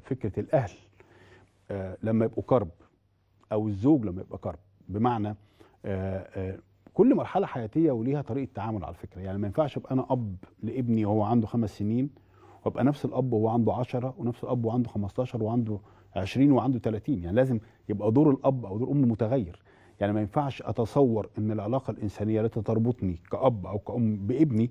فكره الاهل آه، لما يبقوا كرب او الزوج لما يبقى كرب بمعنى آه، آه، كل مرحله حياتيه وليها طريقه تعامل على فكره يعني ما ينفعش ابقى انا اب لابني وهو عنده خمس سنين وابقى نفس الاب وهو عنده 10 ونفس الاب وعنده 15 وعنده 20 وعنده 30 يعني لازم يبقى دور الاب او دور الام متغير يعني ما ينفعش اتصور ان العلاقه الانسانيه التي تربطني كاب او كام بابني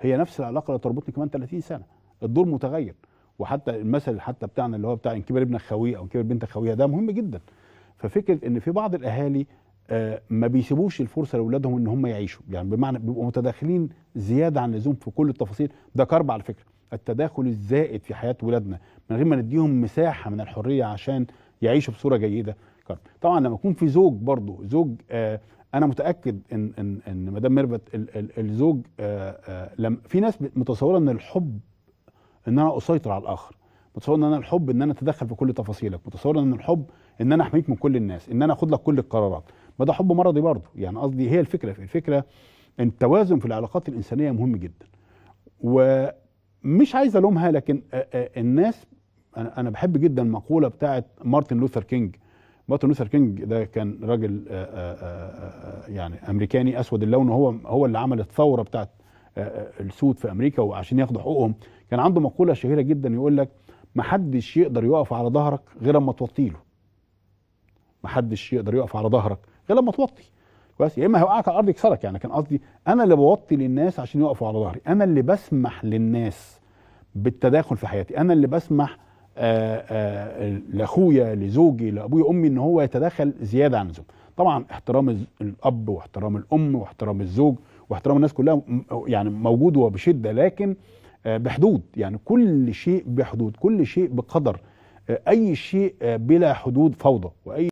هي نفس العلاقه اللي تربطني كمان 30 سنه الدور متغير وحتى المثل حتى بتاعنا اللي هو بتاع ان كبر ابنك خويه او ان كبر بنتك خويه ده مهم جدا ففكره ان في بعض الاهالي آه، ما بيسيبوش الفرصه لاولادهم ان هم يعيشوا يعني بمعنى بيبقوا متداخلين زياده عن اللزوم في كل التفاصيل ده كرب على فكره التداخل الزائد في حياه ولادنا من غير ما نديهم مساحه من الحريه عشان يعيشوا بصوره جيده كرب طبعا لما يكون في زوج برضه زوج آه انا متاكد ان ان ان مدام ميرفت الزوج آآ آه، آآ آه، لم في ناس متصوره ان الحب ان انا اسيطر على الاخر متصور ان انا الحب ان انا اتدخل في كل تفاصيلك متصور ان الحب ان انا احميك من كل الناس ان انا اخد لك كل القرارات ما ده حب مرضي برضه يعني قصدي هي الفكره في الفكره التوازن في العلاقات الانسانيه مهم جدا ومش عايز الومها لكن الناس انا بحب جدا مقوله بتاعه مارتن لوثر كينج مارتن لوثر كينج ده كان راجل يعني امريكاني اسود اللون هو هو اللي عمل الثوره بتاعه السود في امريكا وعشان ياخدوا حقوقهم كان عنده مقوله شهيره جدا يقول لك محدش يقدر يقف على ظهرك غير اما توطي له محدش يقدر يقف على ظهرك غير اما توطي كويس يا اما هيوقعك على الارض يكسرك يعني كان قصدي انا اللي بوطي للناس عشان يقفوا على ظهري انا اللي بسمح للناس بالتداخل في حياتي انا اللي بسمح آه، آه، لاخويا لزوجي لابويا امي ان هو يتدخل زياده عن اللزوم طبعا احترام الاب واحترام الام واحترام الزوج واحترام الناس كلها يعني موجود وبشده لكن آه، بحدود يعني كل شيء بحدود كل شيء بقدر آه، اي شيء آه، بلا حدود فوضى واي